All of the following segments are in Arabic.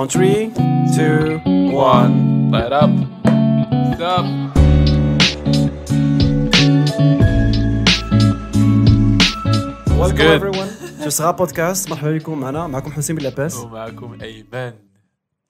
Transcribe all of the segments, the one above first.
On three, two, one. Let up. Stop. Welcome everyone to Saga Podcast مرحبا بكم معنا معكم حسين بن العباس ومعكم ايمن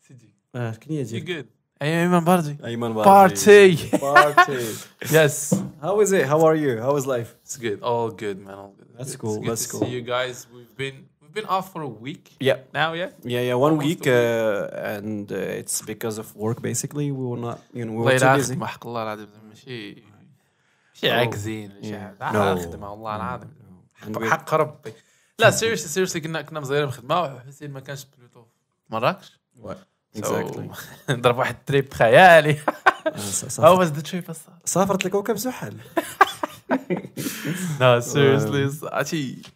سيدي اه شكون هي ديالك؟ ايمن بارتي ايمن بارتي بارتي Party. yes. How is it? How are you? How is life? It's good. All good, man. All good. That's cool. That's cool. See you guys. We've been We've been off for a week. Yeah. Now, yeah. Yeah, yeah, one Almost week, uh, and uh, it's because of work basically. We were not, you know, we were too busy. ما حق الله العظيم لا سيريسلي سيريسلي كنا كنا مزيرين الخدمة وحسين ما كانش بلوتو مراكش. اكزاكتلي ضرب واحد تريب خيالي هاو واز ذا تريب سافرت لكوكب زحل لا سيريسلي actually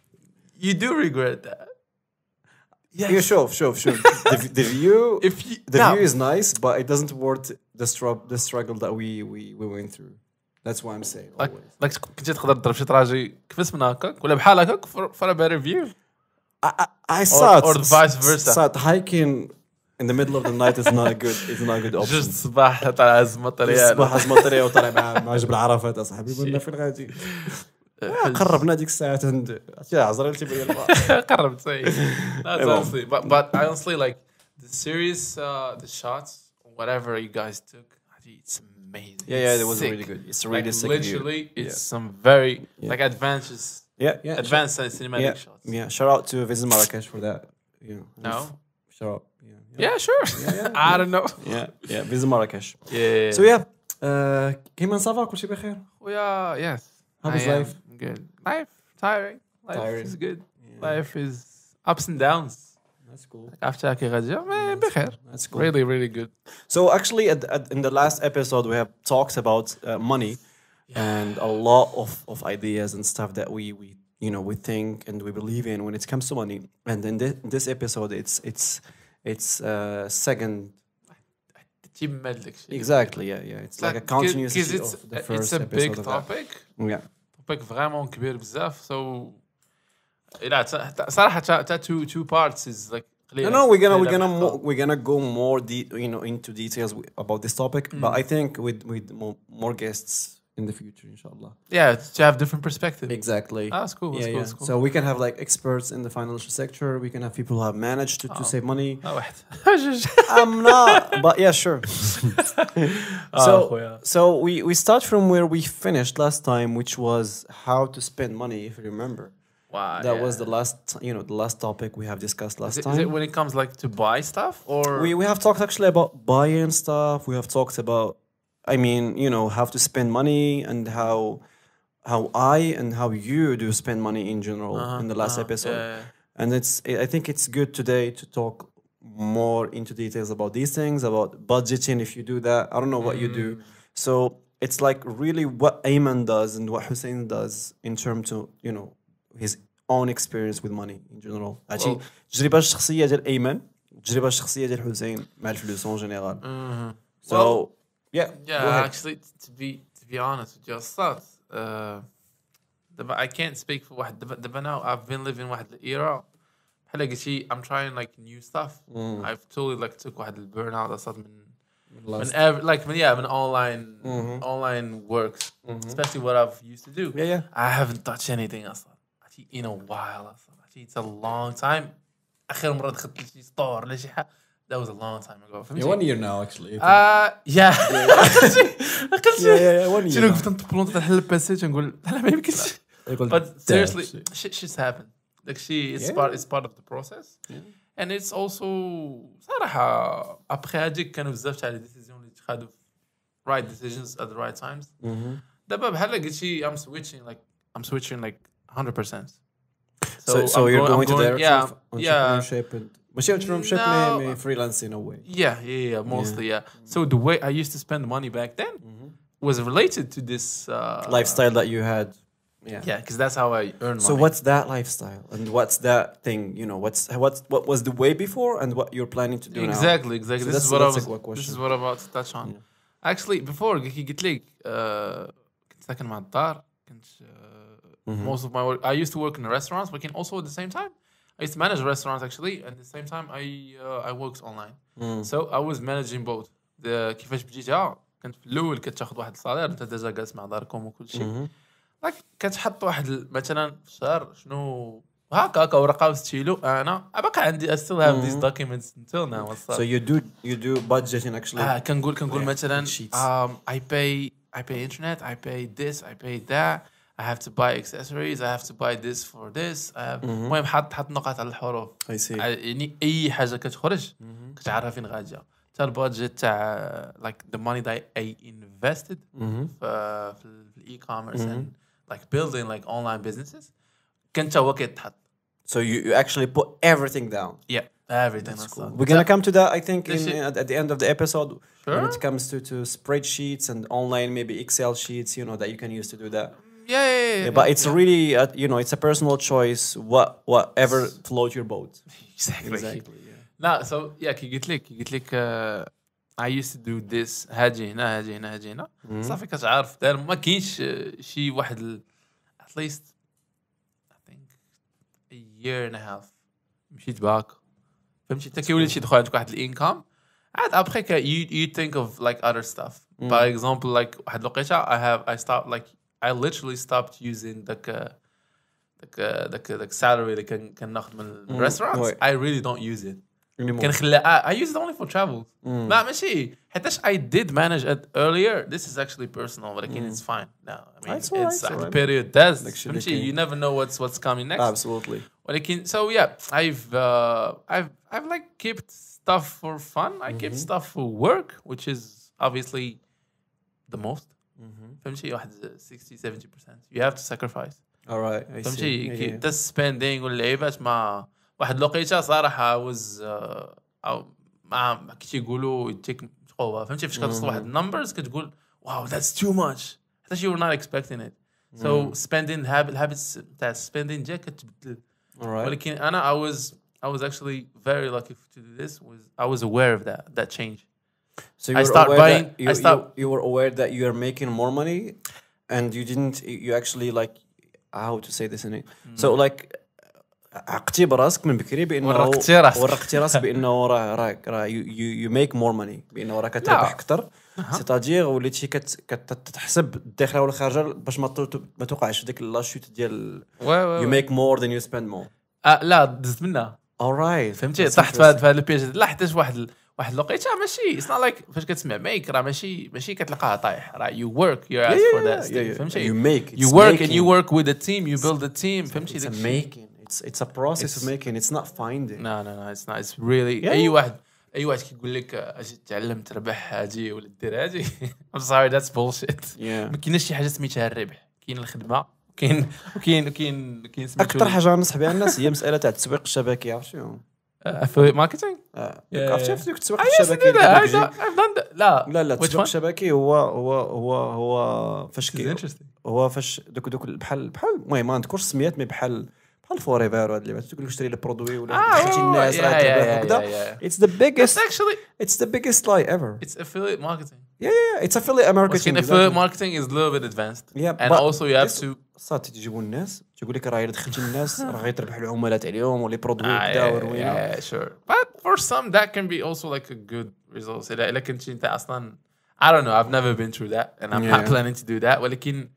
يو دو regret that Yes. Yeah, sure, sure, sure. the, the, view, if you, the now, view is nice, but it doesn't worth the, struggle, the struggle that we, we, we went through. That's what I'm saying. Like, كنتي تقدر تضرب شي تراجي كفس من هكاك ولا بحال هكاك for a better view. I, I, I saw or, or vice versa. Saw hiking in the middle of the night is not a good is not a good option. جوج الصباح طالع هز مطريه. الصباح هز مع جبل عرفات اصاحبي ولا فين غادي؟ قربنا ديك الساعات عند عزرائيل تيبين قربت صحيح that's honestly but but honestly like the series uh, the shots whatever you guys took it's amazing yeah yeah it was really good it's really like, sick literally view. it's yeah. some very yeah. like advanced, yeah yeah advanced sure. Uh, cinematic yeah. shots yeah shout out to Visit Marrakesh for that you know no shout out yeah, yeah. yeah sure yeah, I don't know yeah yeah Visit Marrakesh yeah, yeah. so yeah uh, كيما صافا كلشي بخير خويا يس How was life? good. Life tiring. Life tiring. is good. Yeah. Life is ups and downs. That's cool. After Akiraja, man, that's, that's cool. Really, really good. So actually, at, at, in the last episode, we have talks about uh, money yeah. and a lot of, of ideas and stuff that we we you know we think and we believe in when it comes to money. And in this, this episode, it's it's it's uh, second Team Medics. Exactly, yeah, yeah. It's like a continuity of the first It's a big topic. Yeah. توبيك فريمون كبير بزاف سو لا صراحه تا تو تو بارتس از لايك No, no, we're gonna we're gonna more, we're gonna go more deep, you know, into details about this topic. Mm. But I think with with more, more guests, in the future, inshallah. Yeah, to have different perspective. Exactly. Ah, that's cool. That's yeah, cool, yeah. Cool. So we can have like experts in the financial sector. We can have people who have managed to, oh. to save money. Oh, I'm not, but yeah, sure. so oh, yeah. so we, we start from where we finished last time, which was how to spend money, if you remember. Wow, that yeah. was the last, you know, the last topic we have discussed last is it, time. Is it when it comes like to buy stuff, or we we have talked actually about buying stuff. We have talked about I mean, you know, how to spend money and how how I and how you do spend money in general uh-huh, in the last uh-huh, episode. Yeah, yeah. And it's I think it's good today to talk more into details about these things, about budgeting if you do that. I don't know what mm. you do. Mm. So it's like really what Ayman does and what Hussein does in terms to, you know, his own experience with money in general. عرفتي التجربة الشخصية ديال أيمن So well, yeah. Yeah, actually, to be to be honest with your uh, thoughts, I can't speak for واحد دابا now I've been living واحد الايرا بحال قلتي I'm trying like new stuff. Mm. I've totally like took واحد البيرن burnout. اصلا من Last when like when, yeah, when online mm-hmm. online works, mm-hmm. especially what I've used to do. Yeah, yeah. I haven't touched anything else in a while. Actually, it's a long time. آخر مرة دخلت لشي that was a long time ago. Yeah, one year now actually. Uh, yeah. yeah, yeah, one year. شنو قلت نطبلون تحل الباسيج نقول لا ما يمكنش. But seriously, shit, shit's happened. Like she, is yeah. part, it's part of the process. Yeah. And it's also صراحة ابخي هاديك كانوا بزاف تاع لي ديسيزيون اللي تخادو right decisions at the right times. دابا بحال قلتي I'm switching like I'm switching like 100%. So, so, so you're going, going, to the yeah, entrepreneurship yeah. and Michelle from, no. me, freelance in a way. Yeah, yeah, yeah, mostly, yeah. yeah. So the way I used to spend money back then mm -hmm. was related to this uh, lifestyle that you had. Yeah, yeah, because that's how I earn. So what's that lifestyle, and what's that thing? You know, what's what's what was the way before, and what you're planning to do exactly, now? Exactly, so this is what I was. This is what I'm about to touch on. Yeah. Actually, before قلت لك كنت ساكن most of my work I used to work in restaurants, but can also at the same time I used to manage restaurants actually, and at the same time I uh, I worked online. Mm. So I was managing both. The كيفاش بديتها كانت في الاول كتاخذ واحد الصالير انت ديجا جالس مع داركم وكل شيء. لاك كتحط واحد مثلا في الشهر شنو هكا هكا ورقه وستيلو انا باقي عندي I still have these documents until now So you do you do budgeting actually. اه كنقول كنقول مثلا um, I pay I pay internet I pay this I pay that I have to buy accessories I have to buy this for this mm-hmm. المهم حاط حاط نقط على الحروف يعني اي حاجه كتخرج mm-hmm. كتعرفها فين غاديه So البادجيت تاع like the money that I invested mm-hmm. في الاي كوميرس and like building like online businesses كان حتى هو كيتحط So you, you actually put everything down. Yeah. Everything. That's cool. We're gonna come to that, I think, in, in, at, at the end of the episode sure. when it comes to, to spreadsheets and online, maybe Excel sheets, you know, that you can use to do that yeah, but it's really you know it's a personal choice what whatever float your boat exactly exactly yeah. so yeah you get like you get like uh I used to do this هاجي هنا هاجي هنا هاجي هنا صافي كنت عارف دار ما كاينش شي واحد ال... at least I think a year and a half مشيت back. فهمتي حتى كيولي شي دخل عندك واحد الانكم عاد ابخي you, think of like other stuff hmm. by example like واحد الوقيته I have I start like I literally stopped using like a, like like salary that can can knock from mm, restaurants. I really don't use it anymore. I use it only for travel لا mm. ماشي I did manage it earlier this is actually personal but ولكن mm. it's fine now I mean it's, it's at the period that's فهمتي you never know what's what's coming next absolutely again, so yeah I've uh, I've I've like kept stuff for fun I keep mm-hmm. stuff for work which is obviously the most فهمت شي واحد 60 70% you have to sacrifice alright فهمت شي the spending واللعيبات ما واحد الوقيته صراحه واز او ما كيتيقولوا يديك قوه فهمتي فاش كتوصل واحد النمبرز كتقول واو ذاتس تو ماتش حتى شي not expecting it so mm. spending habit habits تاع spending ديالك كتبدل ولكن انا I was I was actually very lucky to do this was I was aware of that that change So I start buying. You, I start. You, you, were aware that you are making more money, and you didn't. You actually like how to say this in it. Mm. So like. عقتي براسك من بكري بانه ورقتي راسك ورقتي راسك بانه راه راه راه يو ميك مور ماني بانه راه كتربح اكثر سيتادير وليتي كتحسب الداخله والخارجه باش ما ما توقعش ديك لاشوت ديال يو ميك مور ذان يو سبيند مور لا دزت منها اورايت فهمتي طحت في هذا البيج لا حتى واحد واحد راه ماشي اتس لايك فاش كتسمع ميك راه ماشي ماشي كتلقاها طايح راه يو ورك يو اس فور ذات فهمتي يو ميك يو ورك اند يو ورك وذ ا تيم يو بيلد ا تيم فهمتي داك ميكين اتس اتس ا بروسيس اوف ميكين اتس نوت فايندينغ نو نو نو اتس نوت اتس ريلي اي واحد اي واحد كيقول لك اجي تعلم تربح هادي ولا دير هادي ام سوري ذاتس بولشيت ما كاينش شي حاجه سميتها الربح كاين الخدمه وكاين وكاين وكاين كاين اكثر حاجه ننصح بها الناس هي مساله تاع التسويق الشبكي عرفتي افلويد uh, uh, ماركتينغ عرفتي التسويق الشبكي لا لا لا التسويق الشبكي هو هو هو هو فاش كي هو فاش دوك دوك بحال بحال المهم ما نذكرش السميات مي بحال بحال فوريفر وهاد اللي تقول لك اشتري برودوي ولا خلتي آه، الناس راه تباع هكذا اتس ذا بيجست اكشلي اتس ذا بيجست لاي ايفر اتس افيليت ماركتينغ يا يا اتس افيليت ماركتينغ لكن affiliate marketing is a little bit advanced yeah, and also you have to صات تجيبوا الناس تيقول لك راه الناس راه غيتربح عليهم ولي برودوي ah, كدا وروينا but for some that can be also like a good result الا الا انت اصلا I don't know I've never been through that and I'm yeah. not planning to do that ولكن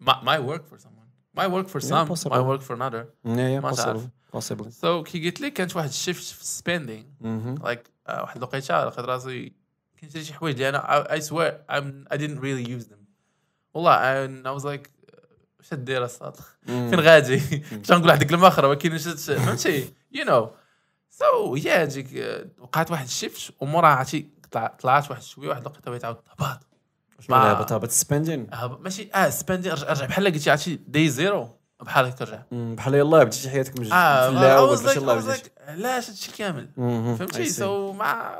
my, my work for someone my work for some yeah, my work for another yeah, yeah, possible. possible so كي قلت لك كانت واحد shift spending mm-hmm. like I واحد الوقيته لقيت راسي كنشري شي حوايج انا I, I swear I'm, I didn't really use them والله and I was like واش دير الصاد فين غادي كنت نقول واحد الكلمه اخرى ولكن فهمتي يو نو سو يا هذيك وقعت واحد الشيفت وموراها عرفتي طلعت واحد شويه واحد الوقت بغيت عاود تهبط شنو هبط هبط سبندين ماشي اه سبندين رجع, رجع بحال قلتي عرفتي دي زيرو بحال هكا رجع بحال يلاه بديتي حياتك من جديد اه باش يلاه بديتي علاش هادشي كامل فهمتي سو مع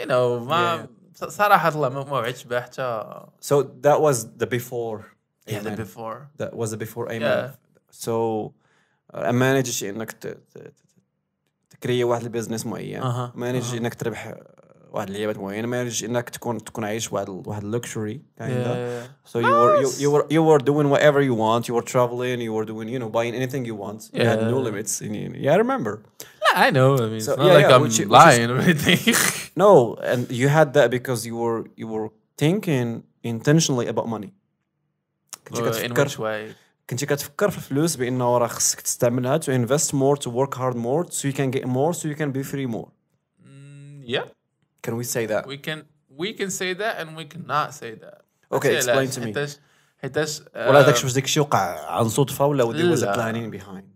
يو نو ما صراحه الله ما وعدتش بها حتى سو ذات واز ذا بيفور yeah the before that was the before ايمان yeah. so uh, manage شيء انك تكري واحد البيزنس معين uh -huh. manage uh -huh. انك تربح واحد اللعيبات معينه manage انك تكون تكون عايش واحد واحد luxury kind of. yeah, so you were you, were you were doing whatever you want you were traveling you were doing you know buying anything you want yeah. you had no limits in, yeah I remember yeah, I know I mean it's not yeah, like yeah, I'm lying or anything no and you had that because you were you were thinking intentionally about money كنتي كتفكر كنتي كتفكر في الفلوس بانه راه خصك تستعملها تو انفست مور تو ورك هارد مور سو يو كان جيت مور سو يو كان بي فري مور يا كان وي سي ذات وي كان وي كان سي ذات اند وي كان نوت سي ذات اوكي اكسبلين تو مي حيتاش ولا هذاك شوف داك الشيء وقع عن صدفه ولا ودي was بلانين بيهايند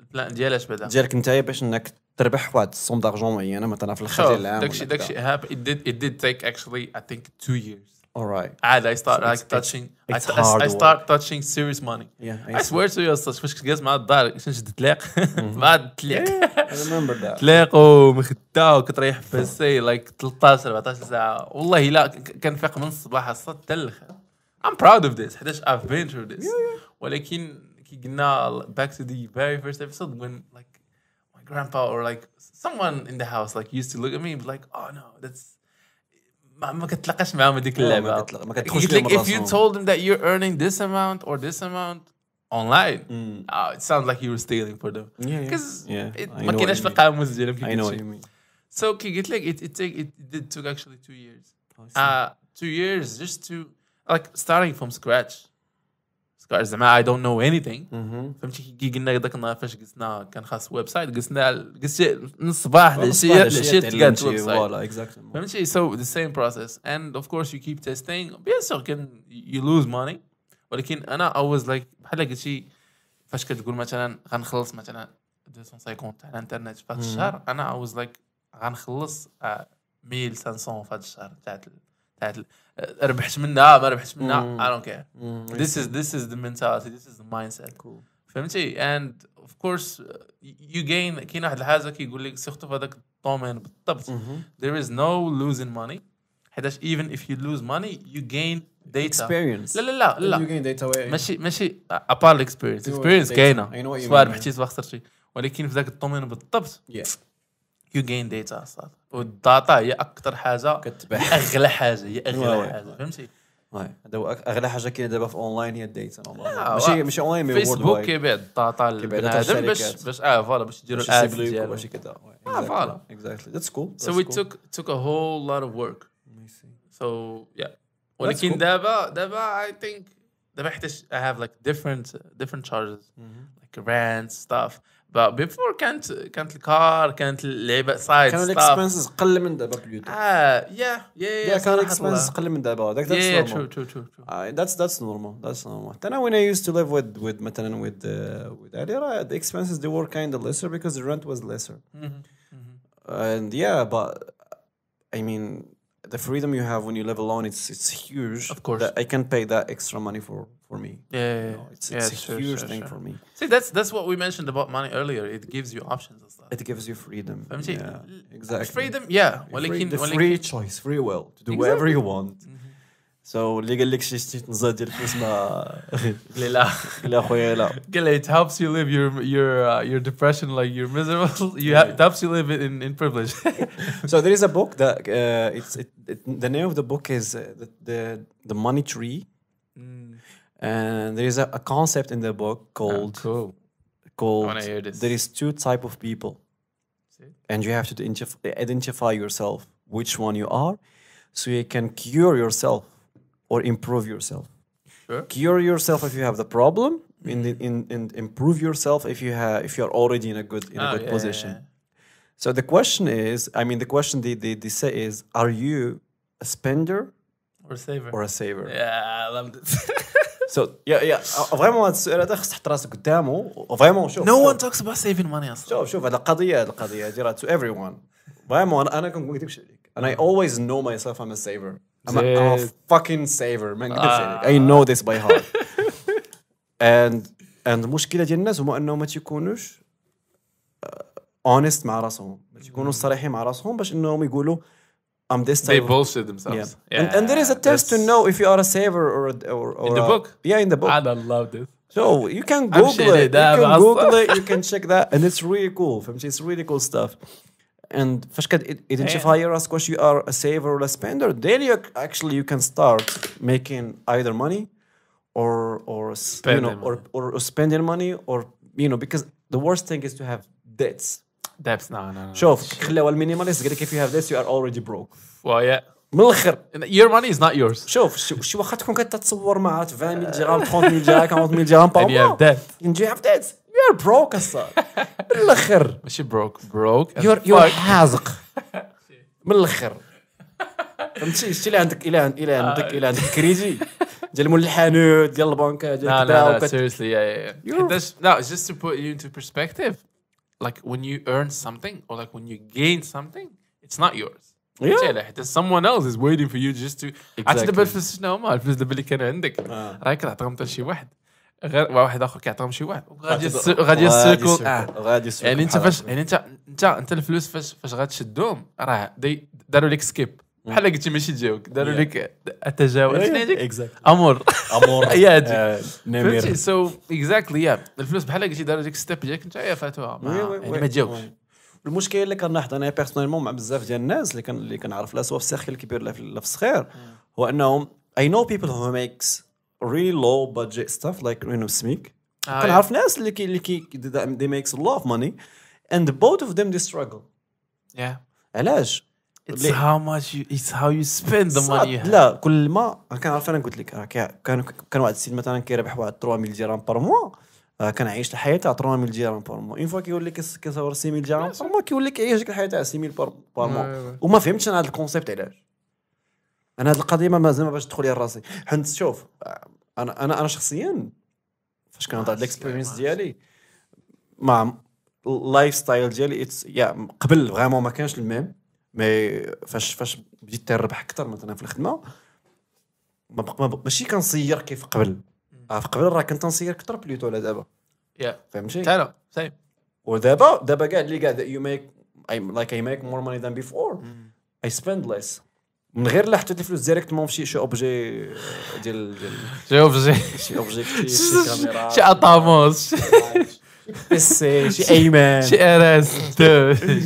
البلان ديال اش بدا ديالك انت باش انك تربح واحد السوم دارجون معينه مثلا في الخارج العام داكشي داكشي هاب it did it did take actually I think two years All right. And ah, I start so it's, like ah, touching. It's, it's I, hard I, I start touching serious money. Yeah. I, I swear to you, I باش كنت جالس مع الدار كنت تلاق مع تلاق. I remember that. تلاق ومخدا وكتريح في السي لايك 13 14 ساعة والله لا كنفيق من الصباح حتى الاخر. I'm proud of this حيتاش I've been through this. Yeah, yeah. ولكن كي قلنا back to the very first episode when like my grandpa or like someone in the house like used to look at me and be like oh no that's ما ما كتلاقاش معاهم هذيك اللعبه ما, كتلق... لك if you told them that you're earning this amount or this amount online mm. oh, it sounds like you were stealing for them because yeah, yeah. yeah. ما كايناش في القائمه المسجله I know what you mean so كي قلت لك it, it, take, it, it took actually two years oh, uh, two years just to like starting from scratch سكار زعما اي دونت نو اني ثينغ فهمتي كي قلنا ذاك النهار فاش جلسنا كان خاص ويب سايت جلسنا جلست من الصباح للعشيه للعشيه تلقات ويب سايت فهمتي سو ذا سيم بروسيس اند اوف كورس يو كيب تيستينغ بيان سور كان يو لوز ماني ولكن انا اولز لايك بحال شي فاش كتقول مثلا غنخلص مثلا 250 تاع الانترنت في هذا الشهر انا اولز لايك غنخلص 1500 آه، في هذا الشهر تاع ربحت منها آه، ما ربحت منها اي دونت كير ذيس از ذيس از ذا مينتاليتي ذيس از ذا مايند سيت فهمتي اند اوف كورس يو جين كاين واحد الحاجه كيقول لك سيختو في هذاك الدومين بالضبط ذير از نو لوزين ماني حيتاش ايفن اف يو لوز ماني يو جين ديتا اكسبيرينس لا لا لا لا يو جين داتا ماشي ماشي ابار الاكسبيرينس اكسبيرينس كاينه سواء ربحتي سواء خسرتي ولكن في ذاك الدومين بالضبط يو جين ديتا صافي والداتا هي اكثر حاجه كتباع اغلى حاجه هي اغلى حاجه فهمتي هذا هو اغلى حاجه كاينه دابا في اونلاين هي الداتا ماشي ماشي اونلاين مي فيسبوك كيبيع الداتا لبنادم باش باش اه فوالا باش يديروا الاد ديالو باش كذا اه فوالا اكزاكتلي ذاتس كول سو وي توك توك ا هول لوت اوف ورك سو يا ولكن دابا دابا اي ثينك دابا حيتاش اي هاف لايك ديفرنت ديفرنت تشارجز لايك رانت ستاف But before كانت كانت الكار كانت اللعبه سايد كانوا الاكسبنسز قل من دابا بلوتو اه يا يا كانوا الاكسبنسز قل من دابا ذاك ذاتس نورمال ترو ترو ترو ذاتس ذاتس نورمال ذاتس نورمال انا وين اي يوز تو ليف وذ وذ مثلا وذ وذ علي راه the expenses they were kind of lesser because the rent was lesser and yeah but I mean the freedom you have when you live alone it's it's huge of course that I can pay that extra money for for me. Yeah, yeah, yeah. You know, it's, yeah, it's a huge sure, thing sure. for me. See, that's that's what we mentioned about money earlier. It gives you options and stuff. It gives you freedom. yeah, exactly. Freedom, yeah. Free, the free choice, free will to do exactly. whatever you want. Mm -hmm. So اللي it helps you live your your uh, your depression like you're miserable you yeah. it helps you live in in privilege so there is a book that uh, it's it, it, the name of the book is uh, the the, the money tree and there is a, a concept in the book ah, called oh, cool. called there is two type of people and you have to identify yourself which one you are so you can cure yourself or improve yourself sure. cure yourself if you have the problem in, the, mm. in, in improve yourself if you have if you're already in a good in oh, a good yeah, position yeah. so the question is i mean the question they, they, they say is are you a spender or a saver or a saver yeah i love this سو يا يا فريمون هذا السؤال هذا خصك تحط راسك قدامه فريمون شوف نو ون توكس اباوت سيفين ماني اصلا شوف شوف هذه القضيه هذه القضيه هذه راه تو ايفري ون فريمون انا كنقول نكذبش عليك انا اي اولويز نو ماي سيلف ام ا سيفر ام ا فاكين سيفر ما نكذبش عليك اي نو ذيس باي هارت اند اند المشكله ديال الناس هما انهم ما تيكونوش اونست uh, مع راسهم ما تيكونوش صريحين مع راسهم باش انهم يقولوا I'm um, this side. They bullshit themselves. Yeah. yeah. And, and, there is a test to know if you are a saver or, a, or, or in the a, book. Yeah, in the book. I love this. So you can Google it. You can Google it. You can check that, and it's really cool. It's really cool stuff. And can identify yeah. as you are a saver or a spender, then you actually you can start making either money or or spending you know money. or or spending money or you know because the worst thing is to have debts دابس نعم شوف خلاوا المينيماليست قال لك if you have this you are already broke ويا من الاخر your money is not yours شوف شي واخا تكون كتتصور مع 20000 درهم 30000 درهم 40000 درهم با and you have debt and you have debt you are broke اصلا من الاخر ماشي broke broke you're you're حازق من الاخر فهمتي شتي الا عندك الا عندك الا عندك الا عندك كريدي ديال مول الحانوت ديال البنكه ديال كذا لا لا سيريسلي يا يا لا جست تو بوت يو انتو برسبكتيف like when you earn something or like when you gain something, it's not yours. yeah. There's someone else is waiting for you just to عرفت دابا الفلوس شنو هما الفلوس دابا اللي كانوا عندك راه كتعطيهم حتى شي واحد غير واحد اخر كيعطيهم شي واحد غادي غادي السيركل غادي يعني انت فاش يعني انت انت انت الفلوس فاش فاش غتشدهم راه داروا لك سكيب بحال قلتي ماشي جاوك إيه، آه، داروا لك التجاوز امور امور يا فهمتي سو اكزاكتلي يا الفلوس بحال قلتي داروا لك ستيب ديالك انت يا فاتوها ما يعني جاوكش المشكل اللي كنلاحظ انا بيرسونيلمون مع بزاف ديال الناس اللي كان اللي كنعرف لا سوا في السيركل الكبير لا في الصغير هو انهم اي نو بيبل هو ميكس ري لو بادجيت ستاف لايك رينو سميك كنعرف ناس اللي كي اللي كي دي ميكس لو اوف ماني اند بوث اوف ذيم دي they علاش؟ how much you, it's how you spend the money لا كل ما كنعرف انا قلت لك كان كان واحد السيد مثلا كيربح واحد 3000 درهم بار موا آه، كان عايش الحياه تاع 3000 درهم بار موا اون فوا كيقول لك كيصور 6000 درهم بار موا كيقول لك عايش الحياه تاع 6000 بار موا آه. وما فهمتش انا هذا الكونسيبت علاش انا هذه القضيه مازال ما باش تدخل لي راسي حنت شوف آه، انا انا انا شخصيا فاش كنهضر على الاكسبيرينس ديالي مع اللايف ستايل ديالي يا قبل فريمون ما كانش الميم مي فاش فاش بديت تربح اكثر مثلا في الخدمه ما بق ما بق ماشي كنصير كيف قبل آه في قبل راه كنت نصير اكثر بليتو على دابا فهمتي تعالى سيم طيب. ودابا دابا كاع اللي قاعد يو ميك لايك اي ميك مور ماني ذان بيفور اي سبيند ليس من غير لا حطيت الفلوس ديريكتومون في شي اوبجي ديال ديال شي اوبجي شي اوبجي شي كاميرا شي اطاموس Pissie, she Ayman. She Aras.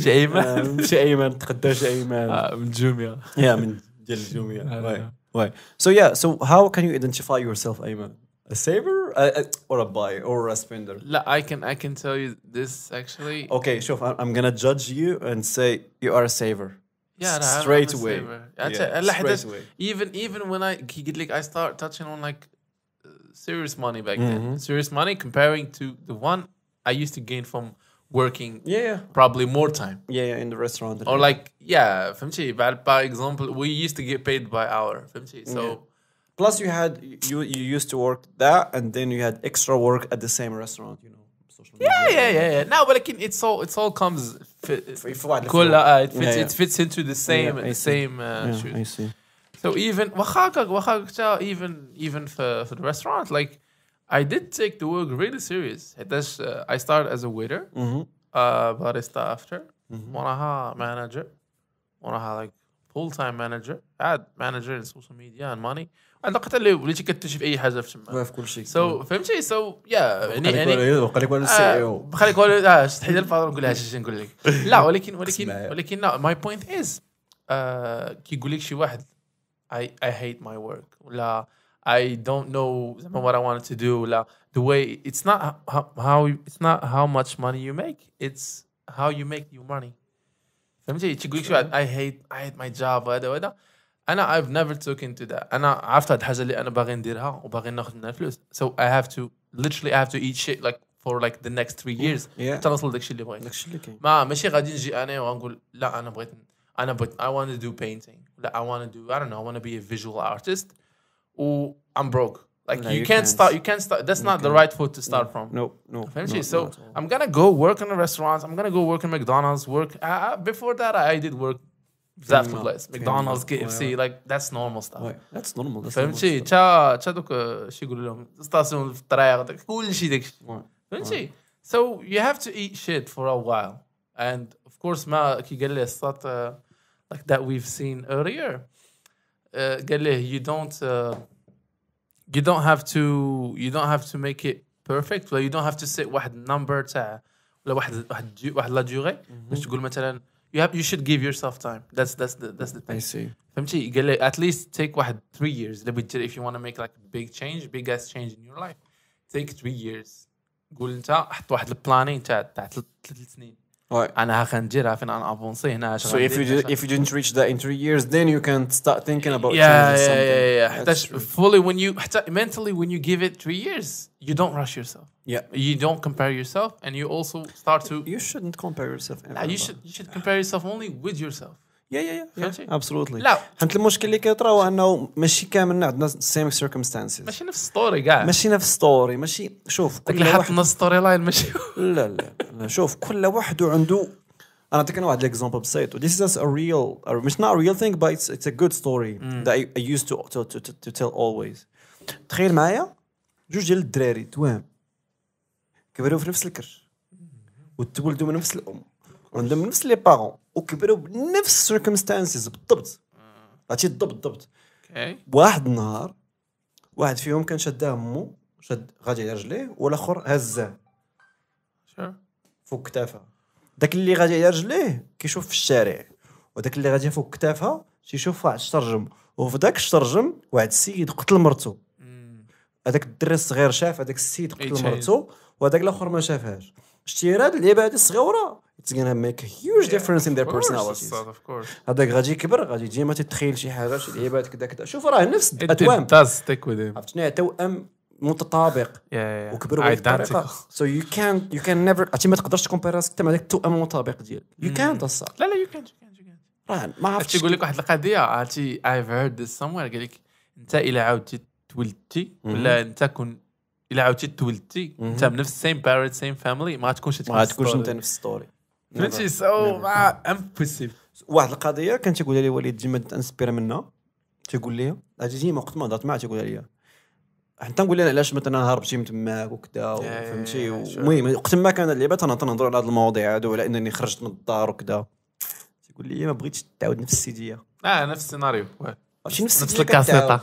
She Ayman. Um, she Ayman. تخداش Ayman. من جوميا. Yeah, من ديال جوميا. Right. Right. So yeah, so how can you identify yourself, Ayman? A saver uh, or a buy or a spender? لا, I can I can tell you this actually. Okay, شوف, I'm gonna judge you and say you are a saver. Yeah, straight away. straight away. Even even when I like I start touching on like uh, serious money back mm -hmm. then. Mm-hmm. Serious money comparing to the one I used to gain from working yeah, yeah. probably more time. Yeah, yeah, in the restaurant. Or like, yeah, but by example, we used to get paid by hour, فهمتي? So yeah. plus you had you you used to work that and then you had extra work at the same restaurant, you know. Yeah, yeah, yeah, yeah. No, but like it's all it's all comes fit, uh, it fits yeah, yeah. it fits into the same yeah, the same uh, yeah, I see. So even wachaka wachaka even even for, for the restaurant like I did take the work really serious. That's uh, I started as a waiter, mm-hmm. uh, barista after, mm-hmm. manager, wanna like full time manager, ad manager in social media and money. And look at the way you get to achieve any hazard from me. Of course, so فهمت شيء so yeah. any any. بخليك ولا CEO. بخليك ولا آه استحيل الفاضل نقول هالشيء شنو نقول لك؟ لا ولكن ولكن ولكن no my point is uh, كي يقول لك شيء واحد I I hate my work ولا like, I don't know what I wanted to do. La, the way it's not how, how it's not how much money you make. It's how you make your money. فهمتي تيقول لك شو I hate I hate my job وهذا وهذا انا I've never took into that انا عرفت هاد الحاجه اللي انا باغي نديرها وباغي ناخذ منها فلوس so I have to literally I have to eat shit like for like the next three years حتى نوصل داكشي اللي بغيت داكشي اللي كاين ما ماشي غادي نجي انا وغنقول لا انا بغيت انا بغيت I want to do painting لا I want to do I don't know I want to be a visual artist oh, I'm broke. Like no, you, you can't, can't, start. You can't start. That's you not can't. the right foot to start no, from. No, no. no, so I'm gonna go work in the restaurants. I'm gonna go work in McDonald's. Work uh, before that, I did work. Zaftu place, McDonald's, KFC, like that's normal stuff. That's normal. فهمتي؟ تا تا دوك شو يقولوا لهم ستاسيون في الطريق كل شيء So you have to eat shit for a while and of course ma, كي قال لي like that we've seen earlier قال you don't uh, you don't have to you don't have to make it perfect ولا you don't have to set واحد number تاع ولا واحد واحد واحد لا ديوري مثلا you have you should give yourself time that's that's the that's the thing I see فهمتي قال لي at least take واحد 3 years if you want to make like a big change biggest change in your life take 3 years قول انت حط واحد البلانين تاع تاع 3 سنين so if you did, if you didn't reach that in three years, then you can start thinking about yeah, yeah, yeah, yeah, yeah. That's, That's fully when you mentally when you give it three years, you don't rush yourself. Yeah. You don't compare yourself, and you also start to. You shouldn't compare yourself. Nah, you should you should compare yourself only with yourself. يا يا يا ابسولوتلي لا فهمت المشكل اللي كيطرا هو انه ماشي كاملنا عندنا سيم سيركمستانسز ماشي نفس ستوري كاع ماشي نفس ستوري ماشي شوف كل اللي حط نفس ستوري لاين ماشي لا لا لا شوف كل واحد عنده انا نعطيك واحد ليكزومبل بسيط وذيس از ا ريل مش it's ريل ثينك real اتس ا جود ستوري ذات اي يوز تو that I, تخيل معايا جوج ديال الدراري توام كبروا في نفس الكرش وتولدوا من نفس الام وعندهم نفس لي بارون وكبروا بنفس السيركمستانسز بالضبط عرفتي بالضبط بالضبط واحد النهار واحد فيهم كان شداه مو شد غادي على رجليه والاخر هزاه فوق كتافها داك اللي غادي على رجليه كيشوف في الشارع وداك اللي غادي فوق كتافها تيشوف واحد الشرجم وفي داك الشرجم واحد السيد قتل مرته هذاك الدري الصغير شاف هذاك السيد قتل مرته وهذاك الاخر ما شافهاش شتي هاد اللعيبه هادي الصغيره اتس غانا ميك هيوج ديفرنس ان ذير بيرسوناليتيز هذاك غادي يكبر غادي تجي ما تتخيل شي حاجه شي لعيبات كذا كذا شوف راه نفس التوام عرفتني توام متطابق وكبر بهذه الطريقه سو يو كان يو كان نيفر عرفتي ما تقدرش تكومبير راسك مع ذاك التوام المطابق ديالك يو mm. can't اصاحبي لا لا يو كان راه ما عرفتش تيقول لك واحد القضيه عرفتي ايف هيرد ذيس سموير قال لك انت الا عاودتي تولدتي ولا انت كون الا عاودتي تولدتي انت من نفس سيم بارنت سيم فاميلي ما غاتكونش ما غاتكونش انت نفس ستوري فهمتي سو نعم. امبوسيبل نعم. واحد القضيه كان تيقولها لي وليد ديما تنسبير منها تيقول لي اجي ديما وقت ما هضرت معاه تيقولها لي حتى نقول لها علاش مثلا هربتي من تماك وكذا فهمتي المهم وقت ما كان اللعبه تنهضروا على هذا المواضيع هادو على انني خرجت من الدار وكذا تيقول لي إيه، ما بغيتش تعاود نفس السيديه اه نفس السيناريو واه نفس نفس الكاسيطه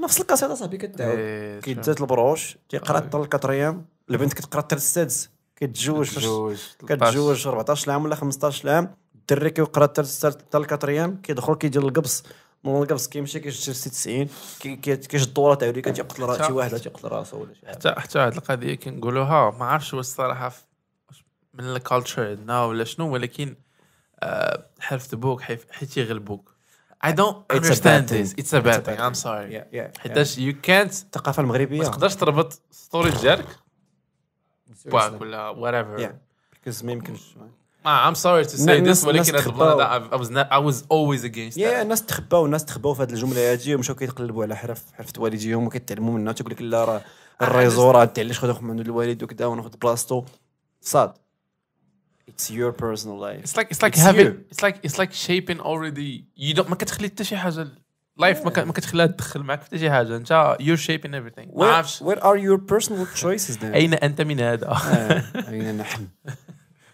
نفس الكاسيطه صاحبي كتعاود إيه، كيدات البروش تيقرا حتى آه. الكاتريام البنت كتقرا حتى السادس كتجوج كتجوج 14 عام ولا 15 عام الدري كيقرا حتى الكاتريام كيدخل كيدير القبص من القبص كيمشي كيشتري 96 كيشد تاعو اللي كتقتل راه شي واحد تيقتل راسه ولا شي حاجه حتى حتى واحد القضيه كنقولوها ما عرفتش واش الصراحه من الكالتشر عندنا ولا شنو ولكن آه، حرف بوك حيت يغلبوك I don't understand this. It's a bad thing. I'm sorry. حيتاش you can't الثقافة المغربية ما تقدرش تربط ستوري ديالك Uh, because ما اه ام سوري تو سي ذس ولكن I was not, I was always against yeah, that. الناس تخباو الناس تخباو في هذه الجمله هذه ومشاو كيتقلبوا على حرف حرف والديهم وكيتعلموا منها تيقول لك لا راه آه، الريزو راه علاش خذ من عند الوالد وكذا وناخذ بلاصتو صاد It's your personal life. It's like it's like it's having you. it's like it's like shaping already. You don't ما كتخلي حتى شي حاجه لايف ما كتخليها تدخل معك في حتى شي حاجه انت يور شيب ان ايفريثينغ ما عرفتش وير ار يور بيرسونال تشويسز اين انت من هذا اين نحن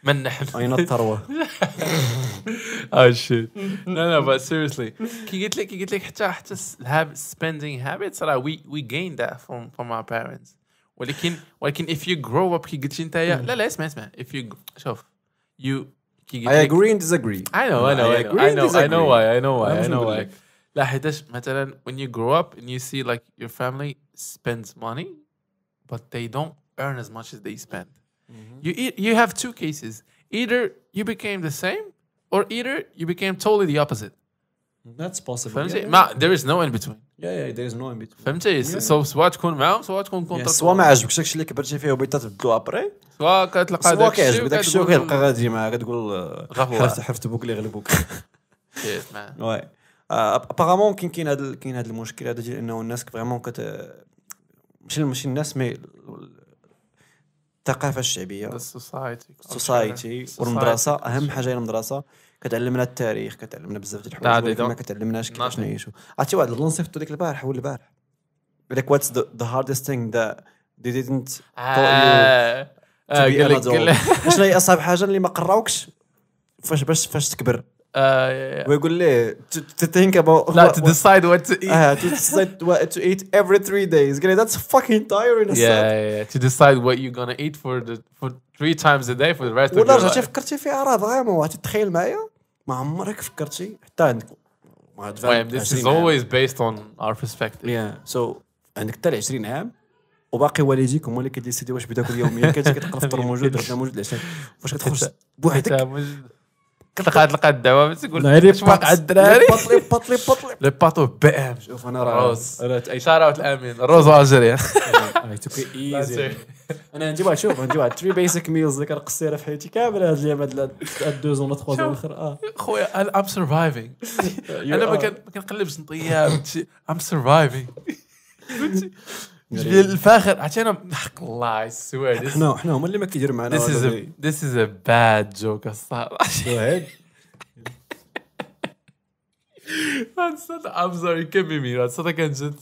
من نحن اين الثروه اه شيت لا لا بس سيريسلي كي قلت لك كي قلت لك حتى حتى سبيندينغ هابيتس راه وي وي جين ذات فروم فروم اور بيرنتس ولكن ولكن if you grow up كي قلتي انت لا لا اسمع اسمع if you شوف you كي قلت I agree and disagree I know I know I know I know why I know why I know why لا مثلا when you grow up and you see like your family spends money but they don't earn as much as they spend mm-hmm. you you have two cases either you became the same or either you became totally the opposite that's possible yeah, yeah. ما there is no in between yeah yeah there is no in between فهمتي yeah, yeah. سو سواء تكون معاهم سواء تكون كونتر yeah, سواء ما عجبكش داكشي اللي كبرتي فيه وبغيت تبدلو ابري سواء كتلقى داكشي سواء كيعجبك داكشي وكيبقى غادي معاه كتقول حرفت حرفت بوك yes man آه، ابارامون كاين كاين هذا كاين هذا المشكل هذا ديال انه الناس فريمون كت ماشي ماشي الناس مي الثقافه الشعبيه السوسايتي والمدرسه اهم حاجه هي المدرسه كتعلمنا التاريخ كتعلمنا بزاف ديال الحوايج ما كتعلمناش كيفاش نعيشوا عرفتي واحد اللون صيفطو ديك البارح هو البارح يقول لك واتس ذا هاردست ثينغ ذا they didn't اه you آه، شنو هي اصعب حاجه اللي ما قراوكش فاش باش فاش تكبر uh, go لي to, to think about لا to decide what to eat uh, to decide what to eat every three days that's fucking tiring yeah, yeah, yeah to decide what you're gonna eat for the for three times a day for the rest of your life this is always based on our perspective yeah so عندك 20 وباقي والديك هما اللي كيديسيدي واش بتاكل يوميا كتجي كتقرا الفطور موجود الغدا موجود العشاء واش كتخرج بوحدك تلقى تلقى الدوام تقول لي واقع الدراري بطلي لي بطلي لي باتو ام شوف انا راه روز شارع الامين روز واجري اي توك ايزي انا عندي واحد شوف عندي واحد تري بيسك ميلز اللي كنقصيها في حياتي كامله هاد الايام هاد الدوز ولا تخوا زون الاخر اه خويا ام سرفايفينغ انا ما كنقلبش نطيب ام سرفايفينغ الفاخر عشان حق الله السواد احنا احنا هما اللي ما كيدير معنا This is a this is a bad joke الصراحه هاد الصدقه ام سوري كمي مي هاد الصدقه كان جد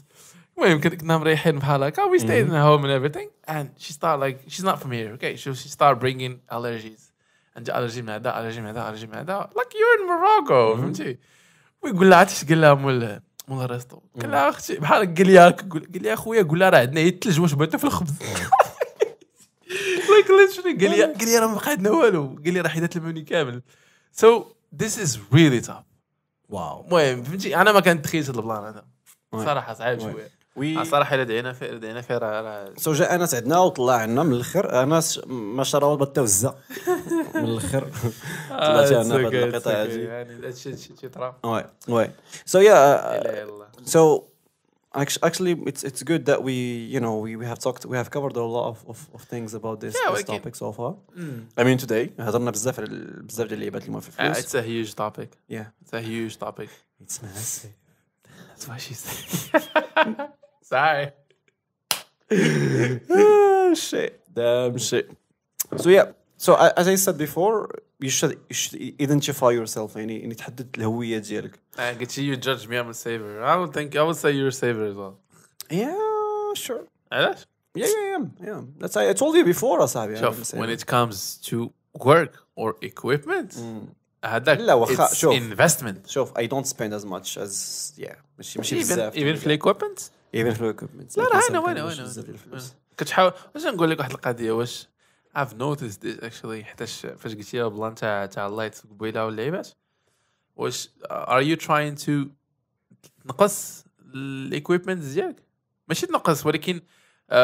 المهم كنا مريحين بحال هكا وي ستيد ان هوم اند ايفريثينغ اند شي ستار لايك شي از نوت فروم هير اوكي شي ستار برينغين الرجيز عندي الرجي من هذا الرجي من هذا الرجي من هذا لايك يور ان موروكو فهمتي ويقول لها عرفتي ايش قال لها مول والله ريستو قال اختي بحال قال لي قال لي اخويا قول لها راه عندنا هي الثلج واش بغيتو في الخبز لايك ليتشري قال لي قال لي راه ما بقى عندنا والو قال لي راه حيدات المنيو كامل سو ذيس از ريلي تاف واو المهم فهمتي انا ما كنتخيلش هذا البلان هذا صراحه صعيب شويه وي صراحه لدينا في لدينا في راه راه سو جا انس عندنا وطلع عندنا من الاخر انس ما شرى والله حتى وزه من الاخر طلعت انا بهاد القطع يعني الشيء هادشي تيطرا وي وي سو يا سو actually it's it's good that we you know we, we have talked we have covered a lot of, of, of things about this, yeah, this topic so far mm. I mean today هضرنا بزاف بزاف ديال اللعيبات ما في الفلوس it's a huge topic yeah it's a huge topic it's massive that's why she said Sorry. oh, ah, shit. Damn shit. So yeah. So as I said before, you should, you should identify yourself يعني يعني تحدد الهوية ديالك. I get you, you judge me, I'm a saver. I would think I would say you're a saver as well. Yeah, sure. علاش؟ Yeah, yeah, yeah, yeah. That's I, I told you before, Asabi. So when it comes to work or equipment, mm. هذاك لا واخا شوف انفستمنت شوف اي دونت سبيند از ماتش از يا ماشي ماشي بزاف ايفن في ليكويبمنت ايفن في ليكويبمنت لا راه انا وانا وانا كتحاول واش نقول لك واحد القضيه واش I've noticed this actually حيتاش فاش قلت لي بلان تاع تاع اللايت قبيله واللعيبات واش ار يو تراين تو تنقص الايكويبمنت ديالك ماشي تنقص ولكن uh,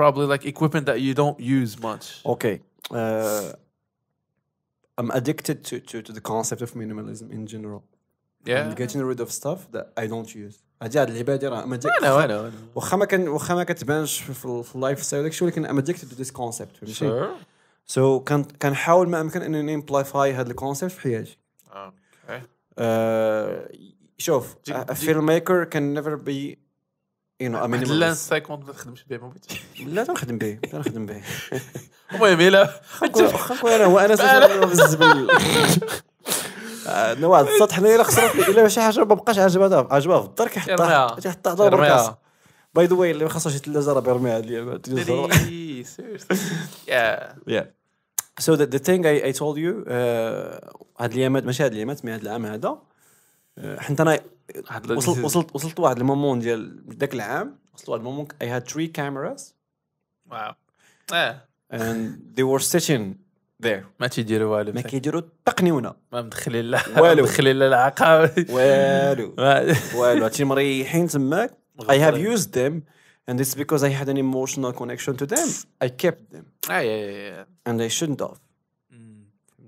probably like equipment that you don't use much okay uh, I'm addicted to, to, to the concept of minimalism in general. Yeah. And getting rid of stuff that I don't use. هادي هاد اللعيبه هادي راه ام اديكت انا انا واخا ما كان واخا ما كتبانش في اللايف ستايل داكشي ولكن ام اديكتد تو ذيس كونسيبت فهمتي سو كان كنحاول ما امكن انني امبلايفاي هاد الكونسيبت في حياتي اوكي شوف فيلم ميكر كان نيفر بي اينو امينيمال لا 50 ما تخدمش به ما لا تنخدم به تنخدم به المهم الا واخا انا هو انا بالزبل نوع السطح هنا الا خسرت الا شي حاجه ما بقاش عجبها عجبها في الدار كيحطها كيحطها حدا الراس باي ذا واي اللي ما خاصهاش يتلازا راه بيرميها اللعبه يا يا سو ذا ثينغ اي تولد يو هاد الايامات ماشي هاد الايامات مي هاد العام هذا آه، حنت انا وصلت وصلت وصلت واحد المومون ديال ذاك العام وصلت واحد المومون اي هاد 3 كاميراز واو اه اند ذي ور سيتين ذير ما تيديروا والو ما كيديروا تقنيونا ما مدخلين لا والو مدخلين لا العقاب والو والو هادشي مريحين تماك هاف يوزد ذيم اند and it's because I had an emotional connection to them I kept them اي آه، اي and I shouldn't have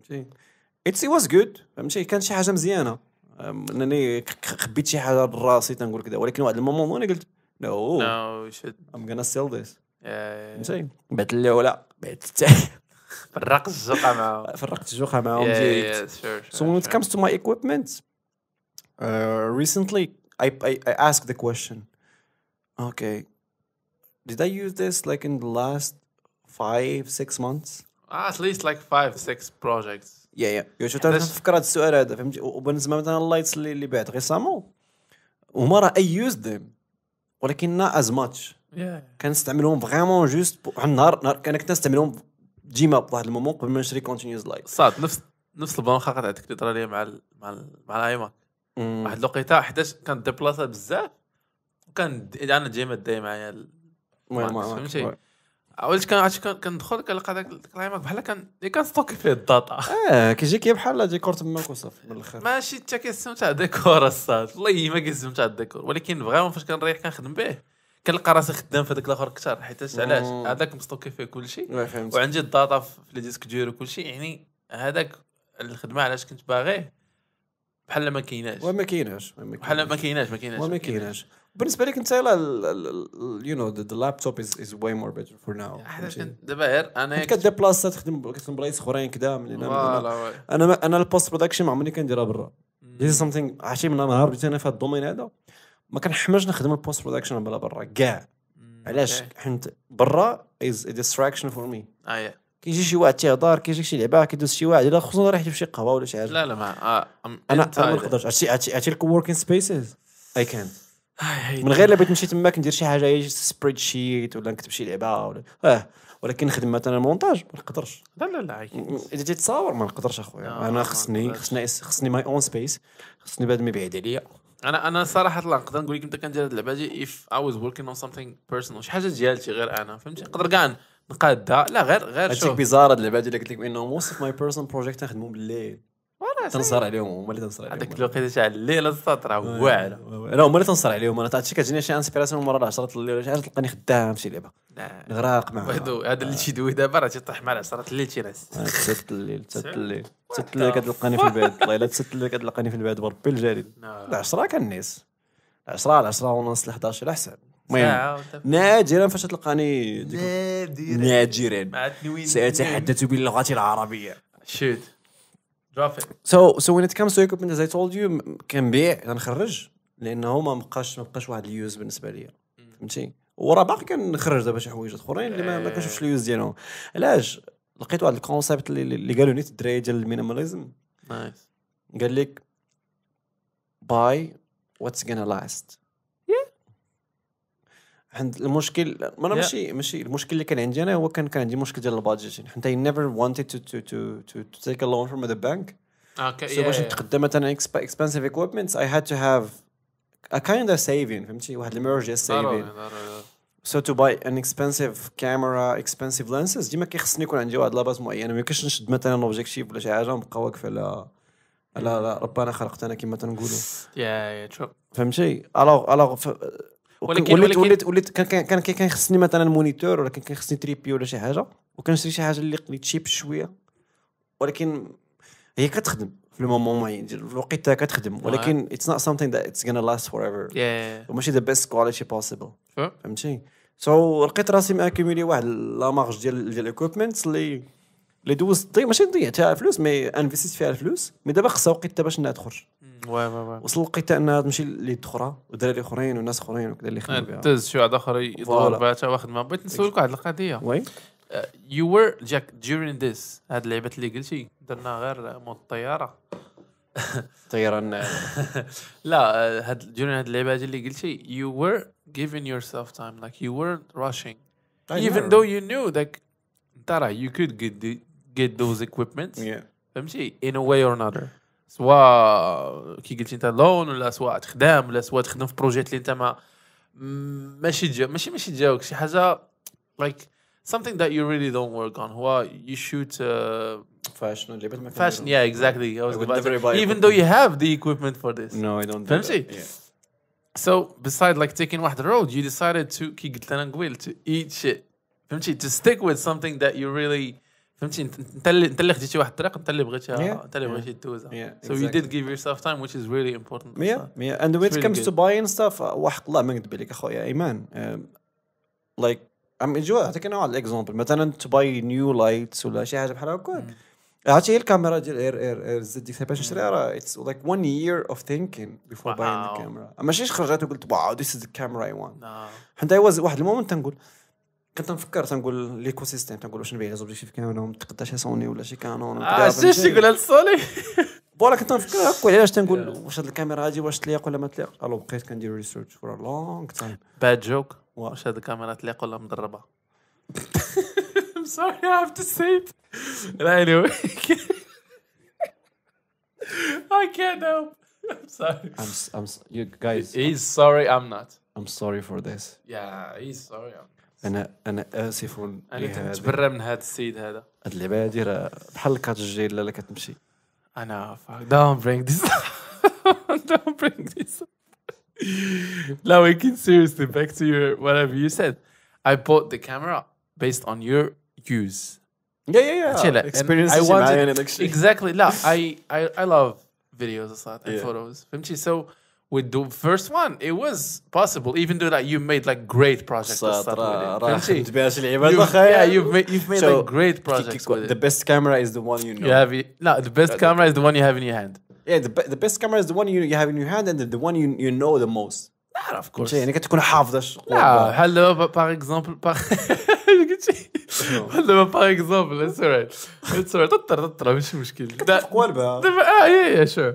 فهمتي it's it was good فهمتي كانت شي حاجه مزيانه انني خبيت شي حاجه لراسي تنقول كذا ولكن واحد المومون وانا قلت نو نو ام غانا سيل ذيس فهمتي بعت الاولى بعت الثانيه فرقت الجوقه معاهم فرقت الجوقه معاهم ديريكت سو when it comes to my equipment uh, recently I, I I asked the question okay did I use this like in the last five six months at least like five six projects يا يا يا شو يعني تفكر هذا السؤال هذا فهمتي وبالنسبه مثلا اللايتس اللي, اللي بعت غيسامون هما راه اي يوز ذيم ولكن از ماتش كنستعملهم فغيمون جوست واحد النهار نهار انا كنت نستعملهم ديما بواحد المومون قبل ما نشري كونتينيوز لايت صاد نفس نفس البون البنخه كانت عندك تهضر لي مع ال مع ال مع الايماك واحد الوقيته حداش كان ديبلاصا بزاف وكان انا ديما داي معايا فهمتي اول كان كندخل كنلقى داك الكلايمات بحال كان ستوكي فيه الداتا اه كيجيك بحال ديكور تماك وصافي من الاخر ماشي حتى كيستمتع الديكور الصاد والله ما كيستمتع الديكور ولكن فريمون فاش كنريح كنخدم به كنلقى راسي خدام في هذاك الاخر اكثر حيت علاش هذاك مستوكي فيه كل شيء وعندي الداتا في لي ديسك ديور وكل شيء يعني هذاك الخدمه علاش كنت باغيه بحال ما كايناش وما كايناش بحال ما كايناش ما كايناش وما كايناش بالنسبه لك انت يلا يو نو ذا لابتوب از واي مور بيتر فور ناو دابا غير انا بلاصه تخدم كتخدم بلايص اخرين كدا من هنا انا انا البوست برودكشن ما عمرني كنديرها برا از سمثينغ عرفتي من نهار بديت انا في هذا الدومين هذا ما كنحمش نخدم البوست برودكشن بلا برا كاع علاش حنت برا از ديستراكشن فور مي كيجي شي واحد تيهضر كيجي شي لعبه كيدوز شي واحد الا خصوصا رايح في شي قهوه ولا شي حاجه لا لا ما آه، انا ما نقدرش عرفتي عرفتي الكووركينغ سبيسز اي كانت آه، من غير لا بغيت نمشي تماك ندير شي حاجه هي سبريد شيت ولا نكتب شي لعبه ولا اه ولكن نخدم مثلا مونتاج ما نقدرش لا لا لا اذا جيت تصاور ما نقدرش اخويا انا خصني خصني خصني ماي اون سبيس خصني بعد ما يبعد عليا انا انا صراحه نقدر نقول لك انت كندير هذه اللعبه اف اي واز وركين اون سمثينغ بيرسونال شي حاجه ديالتي غير انا فهمتي نقدر كاع نقادها لا غير غير شوف بيزار هذه اللعبه اللي قلت لك بانه موست ماي بيرسونال بروجيكت نخدمهم بالليل تنصر عليهم هما اللي تنصر عليهم هذاك الوقيته تاع الليل السطر واعره لا هما اللي تنصر عليهم انا تعطيك كتجيني شي انسبيراسيون مره 10 الليل ولا شي حاجه تلقاني خدام شي لعبه غراق معاهم هذا اللي تيدوي آه. دابا راه تيطيح مع 10 الليل تينعس 6 آه، الليل 6 الليل 6 الليل كتلقاني في البيت والله الا 6 الليل كتلقاني في البيت بربي الجليل 10 كنعس 10 10 ونص ل 11 احسن المهم نادرا فاش تلقاني نادرا نادرا ساتحدث باللغه العربيه شوت سو سو وين ات كامز تو ايكوبمنت از اي تولد يو كنبيع كنخرج لانه ما بقاش ما بقاش واحد اليوز بالنسبه ليا فهمتي ورا باقي كنخرج دابا شي حوايج اخرين اللي ما كنشوفش اليوز ديالهم علاش لقيت واحد الكونسيبت اللي قالوا نيت الدراري ديال المينيماليزم نايس قال لك باي واتس غانا لاست عند المشكل ما انا ماشي ماشي المشكل اللي كان عندي انا هو كان كان عندي مشكل ديال البادجيتين يعني حيت اي نيفر wanted تو تو تو تو تو تيك ا لون فروم ذا بانك اوكي سو باش نتقدم مثلا اكسبنسيف equipment اي هاد تو هاف ا كايند اوف سيفين فهمتي واحد الميرج ديال saving سو تو باي ان اكسبنسيف كاميرا اكسبنسيف لانسز ديما كيخصني يكون عندي واحد لاباس معينه ما يمكنش نشد مثلا اوبجيكتيف ولا شي حاجه ونبقى واقف على على ربنا خلقتنا كما تنقولوا يا يا فهمتي الوغ الوغ ولكن وليت وليت وليت كان كان خصني مثلا مونيتور ولا كان خصني تريبي ولا شي حاجه وكنشري شي حاجه اللي تشيب شويه ولكن هي كتخدم في المومون معين ديال الوقيته كتخدم ولكن اتس نوت سامثينغ ذات اتس غانا لاست فور ايفر وماشي ذا بيست كواليتي بوسيبل فهمتي سو لقيت راسي ماكيميلي واحد لا مارج ديال ديال الاكويبمنت اللي اللي دوزت طيب، ماشي فيها فلوس مي انفيستيت فيها الفلوس مي دابا خصها وقيتها باش انها تخرج واي واي وصل الوقت انها تمشي ليد اخرى ودراري اخرين وناس اخرين وكذا اللي خدموا بها تز شي واحد اخر يدور باتا واخد ما بغيت نسولك واحد القضيه وي يو وير جاك during ذيس هاد اللعبه اللي قلتي درنا غير مود الطياره الطياره لا uh, هاد during هاد اللعبه اللي قلتي يو وير giving yourself time like you weren't rushing I even know. though you knew like you could get the, get those equipments yeah. in a way or another So, كي انت لون ولا تخدم ولا تخدم في بروجيت اللي انت ما ماشي جا ماشي ماشي جاوك شي حاجه لايك like something that you really don't work on هو you shoot uh, fashion yeah exactly I was I even though you have the equipment for this no I don't فهمتي so besides like taking the road you decided to keep قلت to eat shit to stick with something that you really فهمتي انت اللي انت اللي خديتي واحد الطريق انت اللي بغيتيها انت اللي بغيتي دوزها سو يو ديد جيف يور سيلف تايم ويتش از ريلي امبورتنت مي مي اند ويت كمز تو باي buying ستاف وحق الله ما نكذب عليك اخويا ايمان لايك um, ام جو نعطيك نوع واحد الاكزومبل مثلا تو باي نيو لايتس ولا شي حاجه بحال هكا عرفتي هي الكاميرا ديال اير اير اير زد ديك باش نشريها راه اتس لايك 1 يير اوف ثينكين بيفور باين ذا كاميرا ماشي خرجت وقلت واو ذيس از ذا كاميرا اي وان حتى واز واحد المومنت تنقول كنت نفكر تنقول ليكو سيستيم تنقول واش نبيع زوبجيكتيف كانونهم تقدا شي سوني ولا شي كانون اه شتي شتي هاد السوني بون كنت نفكر هكا علاش تنقول واش هاد الكاميرا هادي واش تليق ولا ما تليق الو بقيت كندير ريسيرش فور لونغ تايم باد جوك واش هاد الكاميرا تليق ولا مضربه I'm sorry I have to say it anyway I can't help I'm sorry I'm I'm you guys he's sorry I'm not I'm sorry for this yeah he's sorry I'm not انا انا اسف انا تبرى من هذا السيد هذا هاد اللعبه هادي راه بحال الكاتجي لا لا كتمشي انا فاك دون برينغ ذيس دون برينغ ذيس لا وي كان سيريسلي باك تو يور وات ايفر يو سيد اي بوت ذا كاميرا بيست اون يور يوز يا يا يا اكسبيرينس اي وانت اكزاكتلي لا اي اي اي لاف فيديوز اصلا اي فوتوز فهمتي سو so, with the first one it was possible even though that you made like great projects you've, yeah you've made, you've made so like great projects the best camera is the one you know you have no the best camera is the one you have in your hand yeah the, the best camera is the one you, you have in your hand and the, the one you, you know the most لا اوف كورس يعني كتكون حافظه الشغل لا بحال دابا باغ اكزومبل باغ قلتي بحال دابا باغ اكزومبل اتس اورايت اتس اورايت ططر ططر ماشي مشكل كتفق والبها دابا اه يا يا شور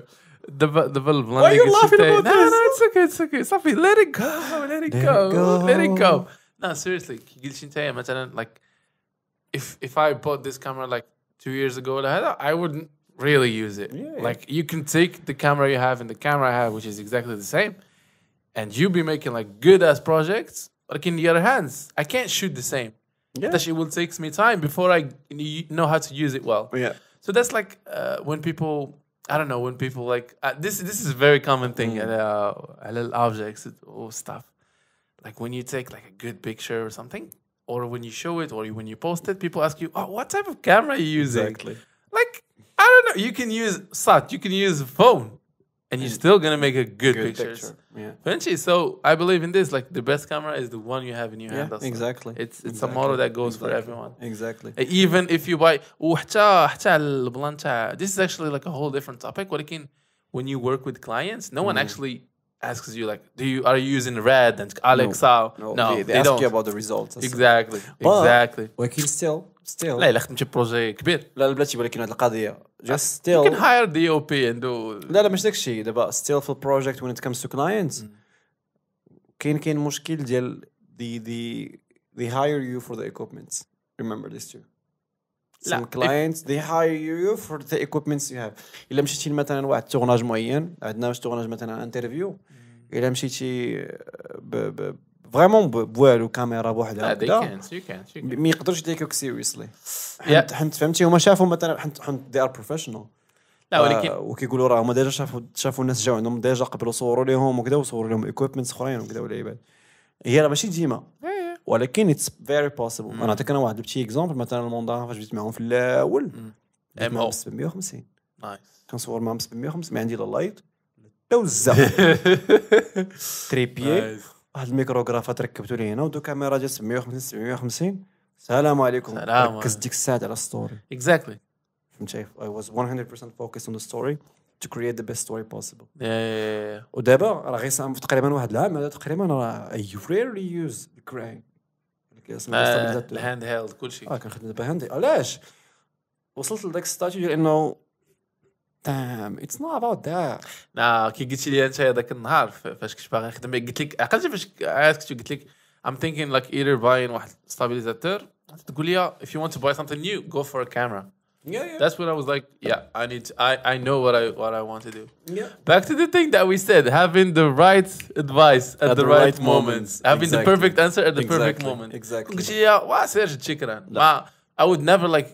the the Valve. Why are you laughing about this? No, no, it's okay, it's okay. It's it. Let it go. Let it, go. Let it go. No, seriously. like if if I bought this camera like two years ago, I wouldn't really use it. Yeah, Like you can take the camera you have and the camera I have, which is exactly the same, and you be making like good ass projects. Like in the other hands, I can't shoot the same. Yeah. That it will take me time before I know how to use it well. Yeah. So that's like uh, when people I don't know when people like uh, this. This is a very common thing mm. at uh, little objects or stuff. Like when you take like a good picture or something, or when you show it, or when you post it, people ask you, "Oh, what type of camera are you using?" Exactly. Like I don't know. You can use such. You can use a phone and, you're still gonna make a good, good Picture. Yeah. Vinci, so I believe in this. Like the best camera is the one you have in your yeah, hand. Exactly. It's it's exactly. a model that goes exactly. for everyone. Exactly. Even if you buy this is actually like a whole different topic. What can when you work with clients, no one mm-hmm. actually asks you like, do you are you using red and Alexa? No, no, no they, they, they ask don't. you about the results. Exactly. Well, exactly. We can still ستيل لا الا خدمتي بروجي كبير لا لا بلاتي ولكن هذه القضيه جاست آه، ستيل يمكن هاير دي او بي عندو لا لا مش داك الشيء دابا ستيل في البروجيكت وين كمز تو كلاينت كاين كاين مشكل ديال دي دي دي هاير يو فور ذا ايكوبمنت ريمبر ذيس تو some لا. clients they hire you for the equipment you الا مشيتي مثلا واحد تورناج معين عندنا واش تورناج مثلا انترفيو الا مشيتي ب ب فريمون بوالو كاميرا بوحدها هكذا ما يقدرش يديكوك سيريسلي حنت, فهمتي هما شافوا مثلا حنت حنت دي ار بروفيشنال لا ولكن وكيقولوا راه هما ديجا شافوا شافوا الناس جاو عندهم ديجا قبلوا صوروا لهم وكذا وصوروا لهم ايكويبمنت اخرين وكذا والعباد هي راه ماشي ديما ولكن اتس فيري بوسيبل انا نعطيك انا واحد بتي اكزومبل مثلا الموندا فاش جبت معاهم في الاول ام او ب 750 نايس كنصور معاهم ب 750 ما عندي لا لايت لا وزه تريبيي واحد الميكروغرافات ركبتو لي هنا ودو كاميرا ديال 750 750 السلام عليكم سلام ركز ديك الساعه على الستوري اكزاكتلي فهمتي اي واز 100% فوكس اون ذا ستوري تو create ذا بيست ستوري بوسيبل ودابا راه غير تقريبا واحد العام هذا تقريبا راه اي rarely يوز كراين الهاند هيلد كلشي اه كنخدم دابا هاند علاش وصلت لذاك الستاتيو ديال انه damn ehm, it's not about that لا كي قلتي لي انت هذاك النهار فاش كنت باغي نخدم قلت لك عقلتي فاش عاد قلت لك I'm thinking like either buying واحد stabilizer تقول لي if you want to buy something new go for a camera Yeah, yeah. That's when I was like, yeah, I need to, I I know what I what I want to do. Yeah. Back to the thing that we said, having the right advice at, at the, the, right, right moments, moments. having exactly. the perfect answer at the exactly. perfect moment. Exactly. Yeah, wow, Serge Chikran. I would never like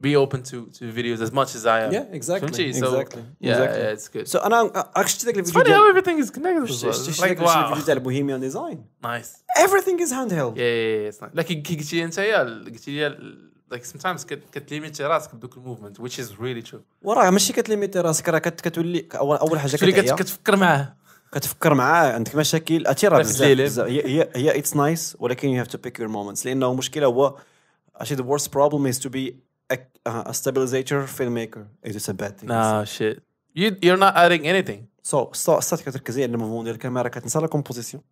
be open to, to videos as much as I am. Yeah, exactly. so, exactly. Yeah, exactly. yeah, it's good. So and I'm uh, actually like it's funny how everything is connected. As well. It's like wow. Bohemian design. Nice. Everything is handheld. Yeah, yeah, yeah it's nice. Like قلت لي انت قلت like sometimes كتليميتي راسك بدوك الموفمنت which is really true. وراه ماشي كتليميتي راسك راه كتولي اول اول حاجه كتولي كتفكر معاه كتفكر معاه عندك مشاكل اتي بزاف هي هي اتس نايس ولكن يو هاف تو بيك يور مومنتس لانه المشكله هو actually the worst problem is to be a, a stabilizer filmmaker is this a bad thing nah shit you, you're not adding anything سو سو الساتيكا تركزي على الموفمون ديال الكاميرا كتنسى لا كومبوزيسيون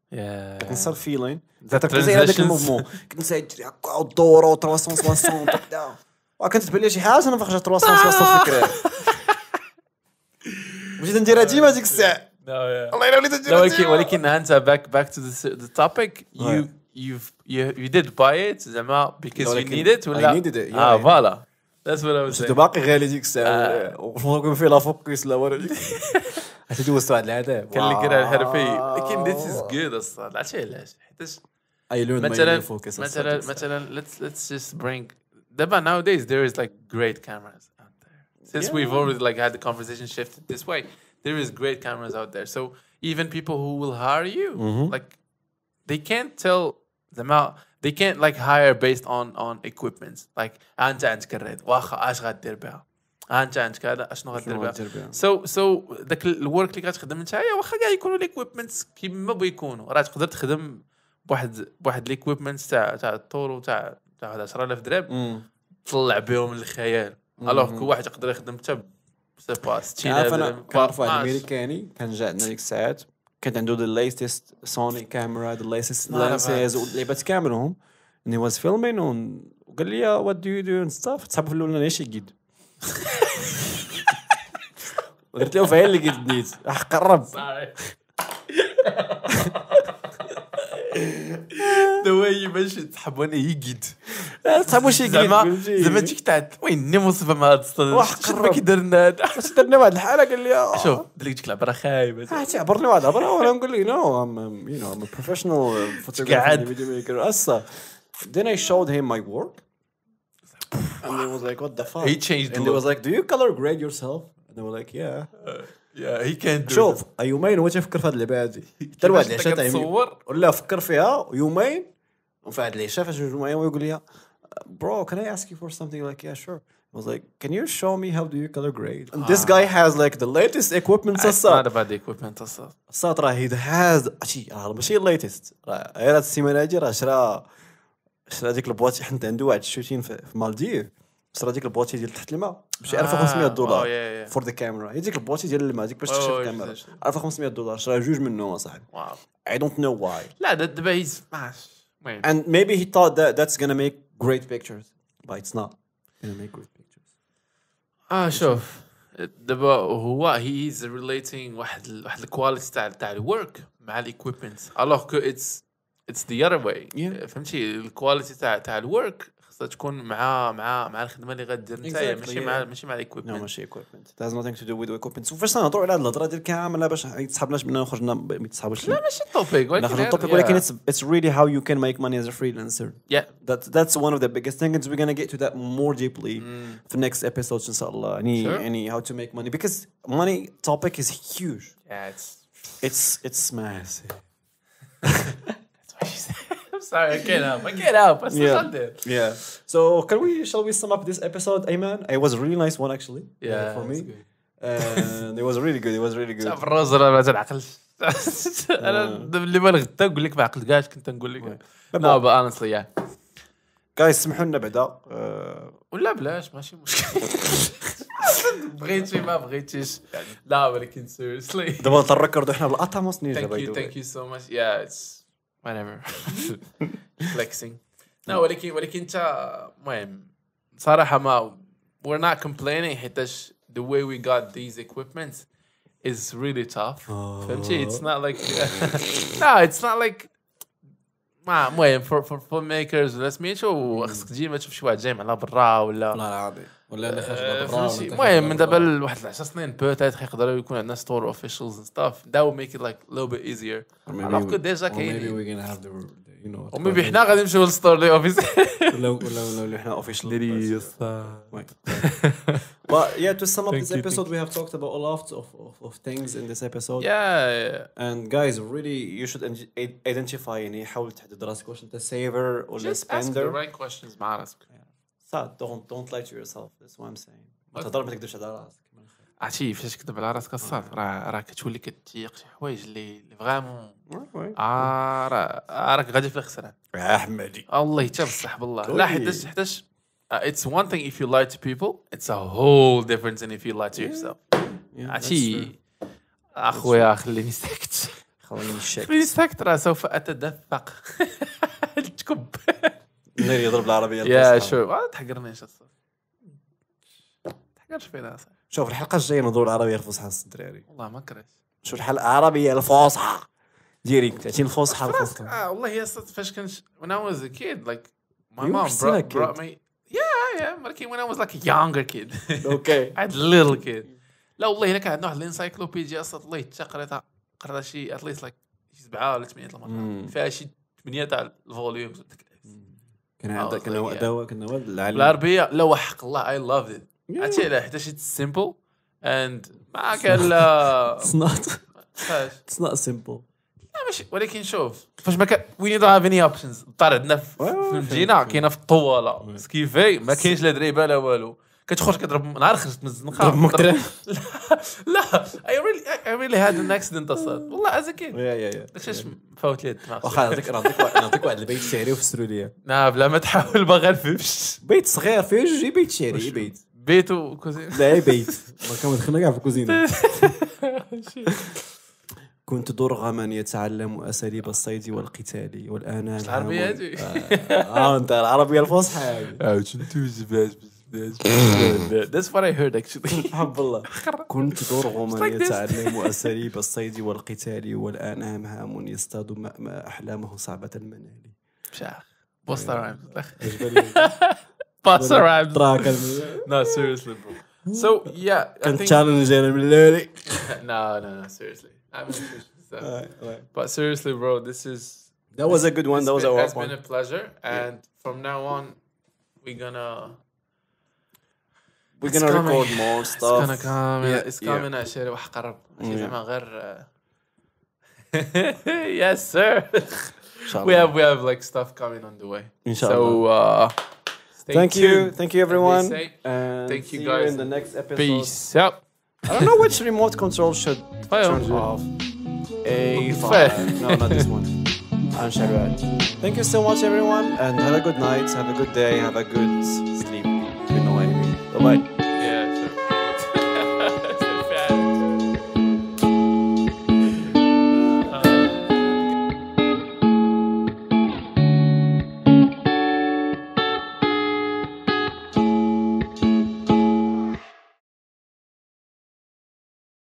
كتنسى الفيلين تركزي على داك الموفمون كتنسى يجري هكا ودورو 360 وكذا وكتبان لي شي حاجه انا فخرجت 360 في الكريم مشيت ندير هجيمه هذيك الساعه الله يلا ولكن ولكن انت باك باك تو ذا توبيك يو you've you, you did buy it زعما because no, you needed it ولا I needed it yeah, اه فوالا That's what I was saying. باقي غير هذيك الساعه وفوق في لا فوكس لا والو حتى دوزت واحد العاده كان اللي كره الحرفي لكن this is good اصلا عرفتي علاش حيتاش مثلا مثلا مثلا let's let's just bring دابا nowadays there is like great cameras out there since yeah. we've already like had the conversation shifted this way there is great cameras out there so even people who will hire you mm -hmm. like they can't tell زعما they can't like hire based on on equipment like انت عندك الريد واخا اش غدير بها انت عندك هذا اشنو غدير بها سو سو ذاك الورك اللي كتخدم هي أيوة، واخا كاع يكونوا ليكويبمنتس كيما بغا يكونوا راه تقدر تخدم بواحد بواحد ليكويبمنتس تاع تاع الطور وتاع تاع 10000 درهم تطلع بهم الخيال الوغ كل واحد يقدر يخدم حتى سي با 60000 عارف انا كنرفع الميريكاني كان جا عندنا ديك الساعات And then do the latest Sony camera, the latest no, lenses, but camera. And he was filming on Galia, what do you do and stuff? Tap of all Nishi Gid. قلت له فين اللي قد نيت؟ قرب The way you mentioned صحاب يقيد صحاب واش يقيد زعما زعما تجيك تاع ويني موصفه مع هاد الصدر وحق كي درنا اش درنا واحد الحاله قال لي شوف درك ديك العبره خايبه اه تعبرني واحد العبره وانا نقول لي نو ام يو نو ام بروفيشنال فوتوغرافر فيديو ميكر اصا then I showed him my work and he was like what the fuck he changed and he was like do you color grade yourself and they were like yeah uh. هي كان شوف آه، يومين هو تيفكر في هذه اللعبه هذه ترى واحد العشاء تصور ولا فكر فيها يومين وفي هذه العشاء فاش جوج ويقول لي برو كان اي اسك يو فور سمثينغ لايك يا شور I was like, can you show me how do you color grade? And ah. this guy has like the latest equipment. It's not about the equipment. صات راه he has شي راه ماشي latest راه غير السيمانه هادي راه شرا شرا ديك البواطي حنت عنده واحد الشوتين في مالديف شرا ديك البواطي ديال تحت الماء بشي 1500 آه، آه، دولار فور ذا كاميرا هي ديك البوتي ديال الماء ديك باش تشوف الكاميرا 1500 دولار شرا جوج منهم اصاحبي واو اي دونت نو واي لا دابا هي المهم اند ميبي هي ثوت that ذاتس غانا ميك great pictures but نوت not gonna make great اه شوف دابا هو هي از ريليتينغ واحد ال واحد الكواليتي تاع تاع الورك مع الايكويبمنت الوغ كو اتس اتس ذا اذر واي فهمتي الكواليتي تاع تاع الورك خاصها تكون مع مع مع الخدمه اللي غدير انت ماشي مع ماشي مع الايكويبمنت نو ماشي ايكويبمنت داز نوتينغ تو دو ويز ايكويبمنت وفاش نهضروا على هاد الهضره ديال كامله باش يتصحابناش منها وخرجنا ما يتصحابوش لا ماشي التوبيك ولكن نخرج التوبيك ولكن اتس ريلي هاو يو كان ميك ماني از ا فريلانسر يا ذاتس ون اوف ذا بيجست ثينجز وي غانا جيت تو ذات مور ديبلي في النكست ايبيسود ان شاء الله يعني يعني هاو تو ميك ماني بيكوز ماني توبيك از هيوج اتس اتس ماسيف That's what she said. Sorry, I can't help. I can't help. I still yeah. done that. Yeah. So can we? Shall we sum up this episode, Ayman? It was a really nice one, actually. Uh, yeah, uh, for me. and it was really good. It was really good. شوف الرز انا ما انا اللي ما غدا نقول لك ما عقلتكاش كنت نقول لك لا يا. جايز سمحوا لنا بعدا آه. ولا بلاش ماشي مشكل بغيتي ما بغيتيش يعني لا ولكن سيريسلي دابا نطرق احنا بالاطاموس نيجا باي ثانك يو ثانك يو سو ماتش يا whatever. Flexing. No, ولكن ولكن we're not complaining حيتاش the way we got these equipments is really tough. فهمتي؟ oh. It's not like no, it's not like ما المهم for for filmmakers let's meet you خصك تجي ما تشوف شي ولا انا خارج المهم من دابا لواحد 10 سنين بوتيت يقدروا يكون عندنا ستور اوفيشالز اند ستاف that will make it like a little bit easier alors que déjà كاين وميبي حنا غادي نمشيو للستور دي اوفيس ولا ولا ولا حنا اوفيشال ديريس But yeah, to sum up this episode, we have talked about a lot of, of, of things in this episode. Yeah, yeah. And guys, really, you should identify يعني حاول تحدد راسك واش انت saver ولا spender. Just ask the right questions مع راسك. ستارت دونت دونت لاي تو يور سيلف ذاتس وات ام سينغ ما تهضر ما تكذبش على راسك عرفتي فاش تكذب على راسك الصاد آه. راه راه كتولي كتيق شي حوايج اللي فغيمون آه،, اه راك غادي في الخسران احمدي الله حتى بصح بالله لا طيب. حيتاش حيتاش آه، it's one thing if you lie to people it's a whole ان than if you lie to yourself عرفتي اخويا خليني ساكت خليني ساكت راه سوف اتدفق التكب منير يضرب العربيه يا شو ما تحقرنيش تحقرش فينا شوف الحلقه الجايه ندور العربيه الفصحى الدراري والله ما كرهت شوف الحلقه العربيه الفصحى ديريكت تعطيني الفصحى الفصحى آه، والله يا صد فاش كنت وانا واز كيد لايك ماي مام brought me yeah yeah ولكن when I was like a younger kid okay I had little kid لا والله الا كان عندنا واحد الانسايكلوبيديا اصلا الله حتى قريتها قريتها شي اتليست لايك شي سبعه ولا ثمانيه المرات فيها شي ثمانيه تاع الفوليومز كان عندك كان هو دواء كان هو العالم العربيه لا وحق الله اي لاف ات عرفتي علاه حتى شي سيمبل اند ما كان لا اتس نوت اتس نوت سيمبل لا ماشي ولكن شوف فاش ما كان وي نيد هاف اني اوبشنز الدار عندنا في المدينه كاينه في الطواله سكيفي ما كاينش لا دريبه لا والو كتخرج كضرب نهار خرجت من الزنقه ضرب مكتران لا لا اي ريلي اي ريلي هاد ان اكسيدنت والله از كيد داكشي اش فوت لي الدماغ واخا نعطيك نعطيك واحد البيت شعري وفسرو ليا لا بلا ما تحاول باغي نفهمش بيت صغير فيه جوج بيت شعري بيت بيت وكوزين لا بيت ما دخلنا كاع في الكوزينه كنت درغما يتعلم اساليب الصيد والقتال والان العربيه هذه آه،, اه انت العربيه الفصحى هاي That's what I heard actually. حب الله كنت ترغم أن يتعلم أساليب الصيد والقتال والآن هام يصطاد ما أحلامه صعبة المنال شاخ بوستر رايمز بوستر رايمز No seriously bro. So yeah, كان تشالنج انا من الليلي. No no no seriously. I'm But seriously bro, this is That was a good one. That was a It's been a pleasure and from now on we're gonna We're gonna coming. record more stuff. It's gonna come. Yeah, it's coming yeah. شهر واحد قرب ماشي زعما غير yes sir. we have we have like stuff coming on the way. Inshallah. So uh, thank tuned. you, thank you everyone. And thank you guys you in the next episode. Peace out. I don't know which remote control should turn off. A five. no, not this one. I'm Sharad. Thank you so much, everyone, and have a good night, have a good day, have a good sleep. You Good night. Bye bye.